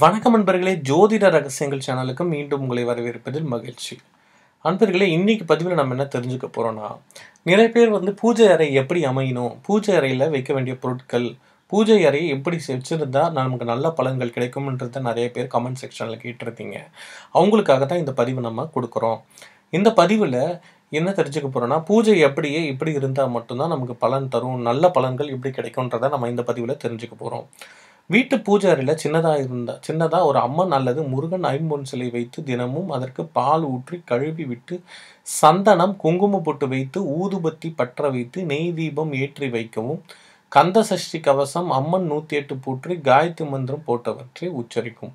வணக்கம் அன்பர்களே ஜோதிட ரகசியங்கள் சேனலுக்கு மீண்டும் உங்களை வரவேற்பதில் மகிழ்ச்சி அன்பர்களே இன்னைக்கு பதிவில் நம்ம என்ன தெரிஞ்சுக்க போறோம்னா நிறைய பேர் வந்து பூஜை அறை எப்படி அமையணும் பூஜை அறையில் வைக்க வேண்டிய பொருட்கள் பூஜை அறையை எப்படி வச்சுருந்தா நமக்கு நல்ல பலன்கள் கிடைக்கும்ன்றத நிறைய பேர் கமெண்ட் செக்ஷனில் கேட்டிருக்கீங்க அவங்களுக்காக தான் இந்த பதிவு நம்ம கொடுக்குறோம் இந்த பதிவில் என்ன தெரிஞ்சுக்க போகிறோன்னா பூஜை எப்படியே இப்படி இருந்தால் மட்டும்தான் நமக்கு பலன் தரும் நல்ல பலன்கள் எப்படி கிடைக்கும்ன்றத நம்ம இந்த பதிவில் தெரிஞ்சுக்க போகிறோம் வீட்டு பூஜாரியில் சின்னதாக இருந்தால் சின்னதாக ஒரு அம்மன் அல்லது முருகன் ஐம்பொன் சிலை வைத்து தினமும் அதற்கு பால் ஊற்றி கழுவி விட்டு சந்தனம் குங்கும பொட்டு வைத்து ஊதுபத்தி பற்ற வைத்து நெய் தீபம் ஏற்றி வைக்கவும் கந்த சஷ்டி கவசம் அம்மன் நூற்றி எட்டு பூற்றி காயத்ரி மந்திரம் போட்டவற்றை உச்சரிக்கும்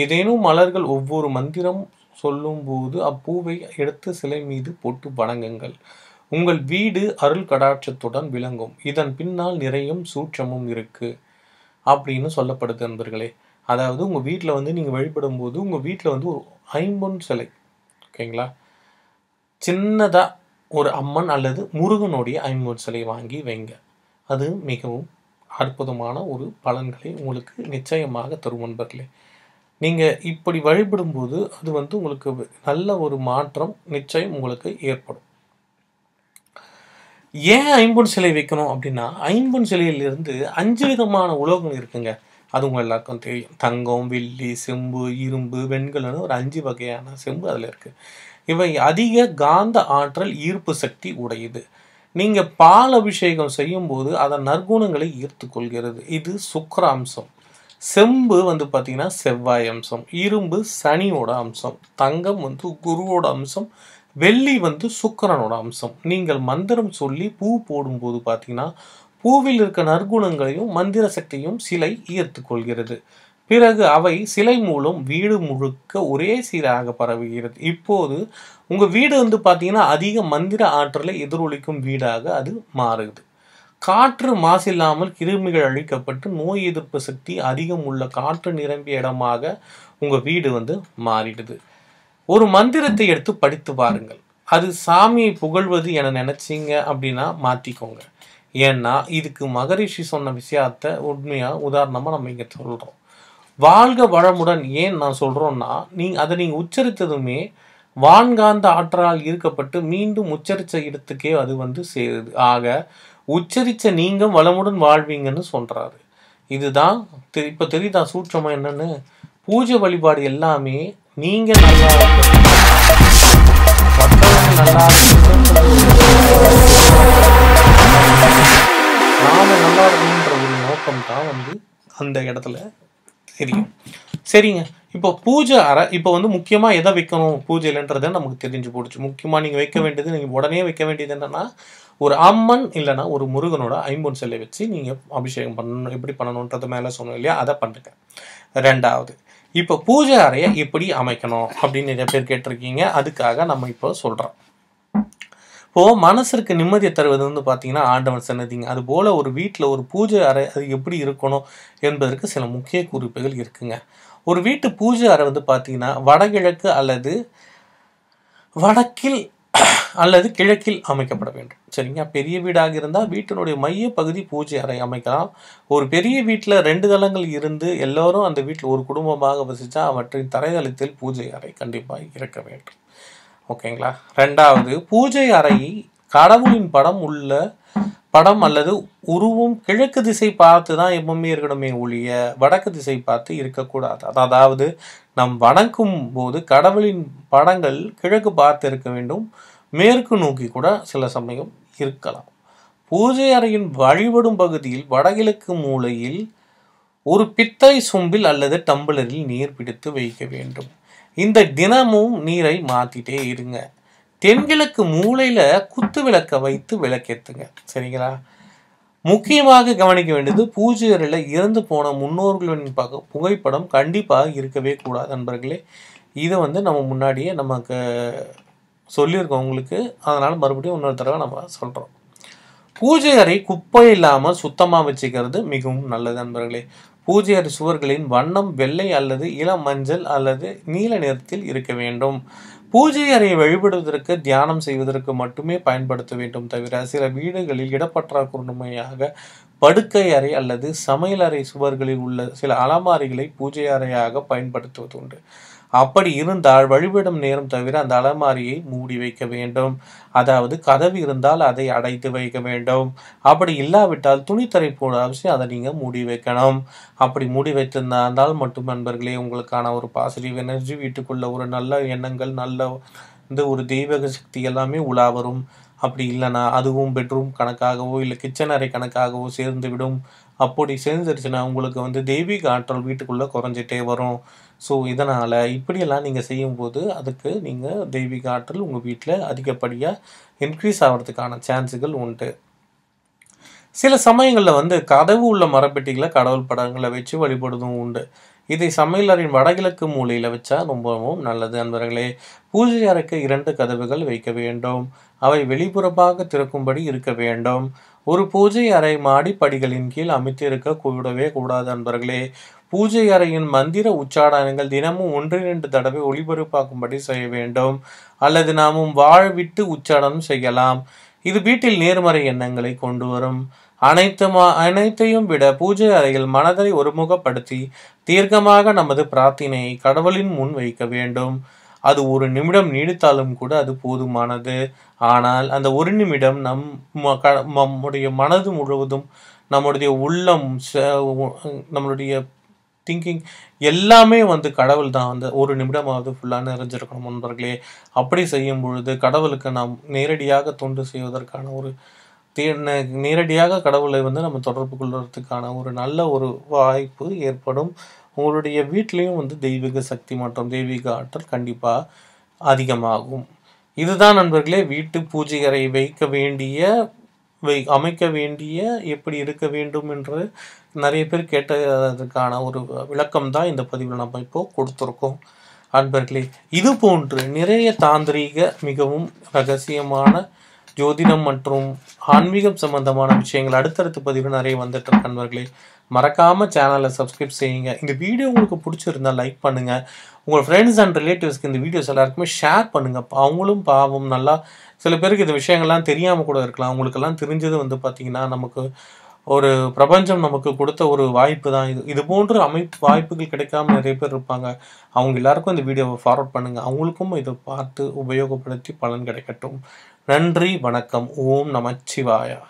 ஏதேனும் மலர்கள் ஒவ்வொரு மந்திரம் சொல்லும்போது அப்பூவை எடுத்து சிலை மீது போட்டு வணங்குங்கள் உங்கள் வீடு அருள் கடாட்சத்துடன் விளங்கும் இதன் பின்னால் நிறையும் சூட்சமும் இருக்குது அப்படின்னு சொல்லப்படுது நண்பர்களே அதாவது உங்கள் வீட்டில் வந்து நீங்கள் வழிபடும் போது உங்கள் வீட்டில் வந்து ஒரு ஐம்பொன் சிலை ஓகேங்களா சின்னதாக ஒரு அம்மன் அல்லது முருகனுடைய ஐம்பொன் சிலை வாங்கி வைங்க அது மிகவும் அற்புதமான ஒரு பலன்களை உங்களுக்கு நிச்சயமாக தரும் நண்பர்களே நீங்கள் இப்படி வழிபடும்போது அது வந்து உங்களுக்கு நல்ல ஒரு மாற்றம் நிச்சயம் உங்களுக்கு ஏற்படும் ஏன் ஐம்பொன் சிலை வைக்கணும் அப்படின்னா ஐம்பொன் சிலையிலிருந்து அஞ்சு விதமான உலோகங்கள் இருக்குங்க அது உங்கள் எல்லாருக்கும் தெரியும் தங்கம் வெள்ளி செம்பு இரும்பு வெண்கலன்னு ஒரு அஞ்சு வகையான செம்பு அதில் இருக்குது இவை அதிக காந்த ஆற்றல் ஈர்ப்பு சக்தி உடையது நீங்கள் பால் அபிஷேகம் செய்யும்போது அதன் நற்குணங்களை ஈர்த்து கொள்கிறது இது சுக்கர அம்சம் செம்பு வந்து பார்த்திங்கன்னா செவ்வாய் அம்சம் இரும்பு சனியோட அம்சம் தங்கம் வந்து குருவோட அம்சம் வெள்ளி வந்து சுக்கரனோட அம்சம் நீங்கள் மந்திரம் சொல்லி பூ போடும்போது பார்த்தீங்கன்னா பூவில் இருக்க நற்குணங்களையும் மந்திர சக்தியும் சிலை ஈர்த்துக்கொள்கிறது பிறகு அவை சிலை மூலம் வீடு முழுக்க ஒரே சீராக பரவுகிறது இப்போது உங்கள் வீடு வந்து பார்த்தீங்கன்னா அதிக மந்திர ஆற்றலை எதிரொலிக்கும் வீடாக அது மாறுது காற்று மாசில்லாமல் கிருமிகள் அழிக்கப்பட்டு நோய் எதிர்ப்பு சக்தி அதிகம் உள்ள காற்று நிரம்பிய இடமாக உங்கள் வீடு வந்து மாறிடுது ஒரு மந்திரத்தை எடுத்து படித்து பாருங்கள் அது சாமியை புகழ்வது என நினச்சிங்க அப்படின்னா மாற்றிக்கோங்க ஏன்னா இதுக்கு மகரிஷி சொன்ன விஷயத்த உண்மையாக உதாரணமாக நம்ம இங்கே சொல்கிறோம் வாழ்க வளமுடன் ஏன் நான் சொல்கிறோன்னா நீங்கள் அதை நீங்கள் உச்சரித்ததுமே வான்காந்த ஆற்றலால் ஈர்க்கப்பட்டு மீண்டும் உச்சரித்த இடத்துக்கே அது வந்து சேருது ஆக உச்சரித்த நீங்கள் வளமுடன் வாழ்வீங்கன்னு சொல்கிறாரு இதுதான் இப்போ தெரியுதா சூட்சமாக என்னென்னு பூஜை வழிபாடு எல்லாமே நீங்கள் நல்லா நல்லா நாம நல்லா இருக்கணுன்ற ஒரு நோக்கம் தான் வந்து அந்த இடத்துல தெரியும் சரிங்க இப்போ பூஜை அற இப்போ வந்து முக்கியமாக எதை வைக்கணும் பூஜையிலன்றதை நமக்கு தெரிஞ்சு போடுச்சு முக்கியமாக நீங்கள் வைக்க வேண்டியது நீங்கள் உடனே வைக்க வேண்டியது என்னென்னா ஒரு அம்மன் இல்லைனா ஒரு முருகனோட ஐம்பொன் செல்லை வச்சு நீங்கள் அபிஷேகம் பண்ணணும் எப்படி பண்ணணுன்றது மேலே சொன்னோம் இல்லையா அதை பண்ணுங்க ரெண்டாவது இப்போ பூஜை அறையை எப்படி அமைக்கணும் அப்படின்னு நிறைய பேர் கேட்டிருக்கீங்க அதுக்காக நம்ம இப்போ சொல்கிறோம் இப்போது மனசிற்கு நிம்மதியை தருவது வந்து பார்த்திங்கன்னா ஆண்டவன் சன்னதிங்க அது போல் ஒரு வீட்டில் ஒரு பூஜை அறை அது எப்படி இருக்கணும் என்பதற்கு சில முக்கிய குறிப்புகள் இருக்குங்க ஒரு வீட்டு பூஜை அறை வந்து பார்த்தீங்கன்னா வடகிழக்கு அல்லது வடக்கில் அல்லது கிழக்கில் அமைக்கப்பட வேண்டும் சரிங்க பெரிய வீடாக இருந்தால் வீட்டினுடைய மைய பகுதி பூஜை அறை அமைக்கலாம் ஒரு பெரிய வீட்டில் ரெண்டு தளங்கள் இருந்து எல்லோரும் அந்த வீட்டில் ஒரு குடும்பமாக வசித்தா அவற்றின் தரைதளத்தில் பூஜை அறை கண்டிப்பாக இருக்க வேண்டும் ஓகேங்களா ரெண்டாவது பூஜை அறை கடவுளின் படம் உள்ள படம் அல்லது உருவம் கிழக்கு திசை பார்த்து தான் எப்பவுமே இருக்கணுமே ஒழிய வடக்கு திசை பார்த்து இருக்கக்கூடாது அதாவது நம் வணக்கும் போது கடவுளின் படங்கள் கிழக்கு பார்த்து இருக்க வேண்டும் மேற்கு நோக்கி கூட சில சமயம் இருக்கலாம் பூஜை அறையின் வழிபடும் பகுதியில் வடகிழக்கு மூலையில் ஒரு பித்தளை சொம்பில் அல்லது டம்பளரில் நீர் பிடித்து வைக்க வேண்டும் இந்த தினமும் நீரை மாற்றிட்டே இருங்க தென்கிழக்கு மூலையில் குத்து விளக்க வைத்து விளக்கேற்றுங்க சரிங்களா முக்கியமாக கவனிக்க வேண்டியது பூஜை அறையில் இறந்து போன முன்னோர்களின் பக புகைப்படம் கண்டிப்பாக இருக்கவே கூடாது நண்பர்களே இதை வந்து நம்ம முன்னாடியே நமக்கு சொல்லியிருக்கோம் உங்களுக்கு அதனால் மறுபடியும் இன்னொரு தடவை நம்ம சொல்கிறோம் பூஜை அறை குப்பை இல்லாமல் சுத்தமாக வச்சுக்கிறது மிகவும் நல்லது நண்பர்களே பூஜை அறை சுவர்களின் வண்ணம் வெள்ளை அல்லது இளம் மஞ்சள் அல்லது நீல நிறத்தில் இருக்க வேண்டும் பூஜை அறையை வழிபடுவதற்கு தியானம் செய்வதற்கு மட்டுமே பயன்படுத்த வேண்டும் தவிர சில வீடுகளில் இடப்பற்றாக்குறையாக படுக்கை அறை அல்லது சமையல் அறை சுவர்களில் உள்ள சில அலமாரிகளை பூஜை அறையாக பயன்படுத்துவது உண்டு அப்படி இருந்தால் வழிபடும் நேரம் தவிர அந்த அலமாரியை மூடி வைக்க வேண்டும் அதாவது கதவு இருந்தால் அதை அடைத்து வைக்க வேண்டும் அப்படி இல்லாவிட்டால் துணித்தரை போட அவசியம் அதை நீங்கள் மூடி வைக்கணும் அப்படி மூடி வைத்திருந்தால் மட்டும் நண்பர்களே உங்களுக்கான ஒரு பாசிட்டிவ் எனர்ஜி வீட்டுக்குள்ள ஒரு நல்ல எண்ணங்கள் நல்ல இந்த ஒரு தெய்வக சக்தி எல்லாமே உலா வரும் அப்படி இல்லைனா அதுவும் பெட்ரூம் கணக்காகவோ இல்லை கிச்சன் அறை கணக்காகவோ சேர்ந்துவிடும் அப்படி செஞ்சிருச்சுன்னா உங்களுக்கு வந்து தெய்வீக ஆற்றல் வீட்டுக்குள்ளே குறைஞ்சிட்டே வரும் ஸோ இதனால் இப்படியெல்லாம் நீங்கள் செய்யும்போது அதுக்கு நீங்கள் தெய்வீக ஆற்றல் உங்கள் வீட்டில் அதிகப்படியாக இன்க்ரீஸ் ஆகிறதுக்கான சான்ஸுகள் உண்டு சில சமயங்களில் வந்து கதவு உள்ள மரப்பெட்டிகளை கடவுள் படங்களை வச்சு வழிபடுவதும் உண்டு இதை சமையலறையின் வடகிழக்கு மூலையில் வச்சா ரொம்பவும் நல்லது அன்பர்களே பூஜை அறைக்கு இரண்டு கதவுகள் வைக்க வேண்டும் அவை வெளிப்புறமாக திறக்கும்படி இருக்க வேண்டும் ஒரு பூஜை அறை மாடிப்படிகளின் கீழ் அமைத்திருக்க கூடவே கூடாது அன்பர்களே பூஜை அறையின் மந்திர உச்சாடனங்கள் தினமும் ஒன்று இரண்டு தடவை ஒளிபரப்பாக்கும்படி செய்ய வேண்டும் அல்லது நாமும் வாழ்விட்டு உச்சாடனம் செய்யலாம் இது வீட்டில் நேர்மறை எண்ணங்களை கொண்டு வரும் அனைத்துமா அனைத்தையும் விட பூஜை அறையில் மனதை ஒருமுகப்படுத்தி தீர்க்கமாக நமது பிரார்த்தனையை கடவுளின் முன் வைக்க வேண்டும் அது ஒரு நிமிடம் நீடித்தாலும் கூட அது போதுமானது ஆனால் அந்த ஒரு நிமிடம் நம் நம்முடைய மனது முழுவதும் நம்முடைய உள்ளம் நம்மளுடைய திங்கிங் எல்லாமே வந்து கடவுள் தான் அந்த ஒரு நிமிடமாவது ஃபுல்லாக நிறைஞ்சிருக்கணும் நண்பர்களே அப்படி செய்யும் பொழுது கடவுளுக்கு நாம் நேரடியாக தொண்டு செய்வதற்கான ஒரு நேரடியாக கடவுளை வந்து நம்ம தொடர்பு கொள்வதற்கான ஒரு நல்ல ஒரு வாய்ப்பு ஏற்படும் உங்களுடைய வீட்லேயும் வந்து தெய்வீக சக்தி மற்றும் தெய்வீக ஆற்றல் கண்டிப்பாக அதிகமாகும் இதுதான் நண்பர்களே வீட்டு பூஜைகளை வைக்க வேண்டிய வை அமைக்க வேண்டிய எப்படி இருக்க வேண்டும் என்று நிறைய பேர் கேட்டதற்கான ஒரு விளக்கம் தான் இந்த பதிவில் நம்ம இப்போது கொடுத்துருக்கோம் அன்பர்களே இது போன்று நிறைய தாந்திரீக மிகவும் ரகசியமான ஜோதிடம் மற்றும் ஆன்மீகம் சம்பந்தமான விஷயங்கள் அடுத்தடுத்து பதிவு நிறைய வந்துட்டு இருக்கு நண்பர்களே மறக்காமல் சேனலை சப்ஸ்கிரைப் செய்யுங்க இந்த வீடியோ உங்களுக்கு பிடிச்சிருந்தா லைக் பண்ணுங்கள் உங்கள் ஃப்ரெண்ட்ஸ் அண்ட் ரிலேட்டிவ்ஸ்க்கு இந்த வீடியோஸ் எல்லாருக்குமே ஷேர் பண்ணுங்கள் அவங்களும் பாவம் நல்லா சில பேருக்கு இந்த விஷயங்கள்லாம் தெரியாமல் கூட இருக்கலாம் அவங்களுக்கெல்லாம் தெரிஞ்சது வந்து பார்த்திங்கன்னா நமக்கு ஒரு பிரபஞ்சம் நமக்கு கொடுத்த ஒரு வாய்ப்பு தான் இது இது போன்ற அமைப்பு வாய்ப்புகள் கிடைக்காம நிறைய பேர் இருப்பாங்க அவங்க எல்லாருக்கும் இந்த வீடியோவை ஃபார்வர்ட் பண்ணுங்கள் அவங்களுக்கும் இதை பார்த்து உபயோகப்படுத்தி பலன் கிடைக்கட்டும் நன்றி வணக்கம் ஓம் நமச்சிவாயா